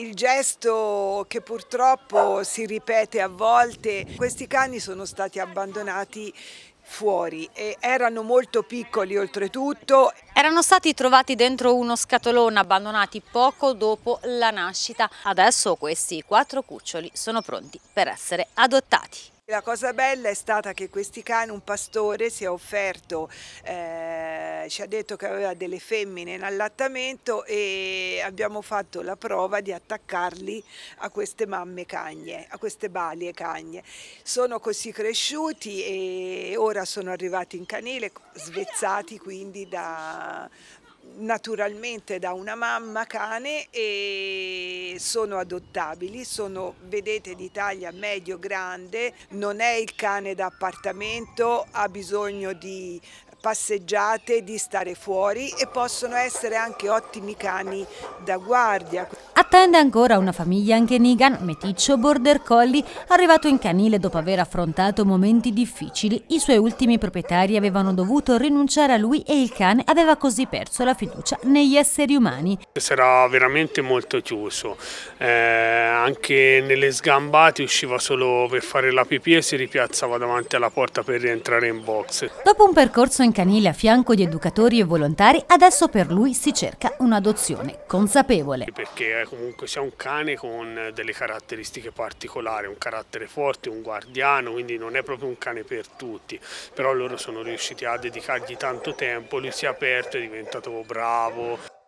Il gesto che purtroppo si ripete a volte, questi cani sono stati abbandonati fuori e erano molto piccoli oltretutto. Erano stati trovati dentro uno scatolone abbandonati poco dopo la nascita. Adesso questi quattro cuccioli sono pronti per essere adottati. La cosa bella è stata che questi cani, un pastore si è offerto eh, ci ha detto che aveva delle femmine in allattamento e abbiamo fatto la prova di attaccarli a queste mamme cagne, a queste balie cagne. Sono così cresciuti e ora sono arrivati in canile, svezzati quindi da, naturalmente da una mamma cane e sono adottabili, sono vedete di taglia medio grande, non è il cane da appartamento, ha bisogno di passeggiate, di stare fuori e possono essere anche ottimi cani da guardia. Attende ancora una famiglia anche Nigan, meticcio border collie, arrivato in canile dopo aver affrontato momenti difficili. I suoi ultimi proprietari avevano dovuto rinunciare a lui e il cane aveva così perso la fiducia negli esseri umani. Sarà veramente molto chiuso, eh, anche nelle sgambate usciva solo per fare la pipì e si ripiazzava davanti alla porta per rientrare in box. Dopo un percorso in in canile a fianco di educatori e volontari, adesso per lui si cerca un'adozione consapevole. Perché eh, comunque sia un cane con delle caratteristiche particolari, un carattere forte, un guardiano, quindi non è proprio un cane per tutti, però loro sono riusciti a dedicargli tanto tempo, lui si è aperto, è diventato bravo.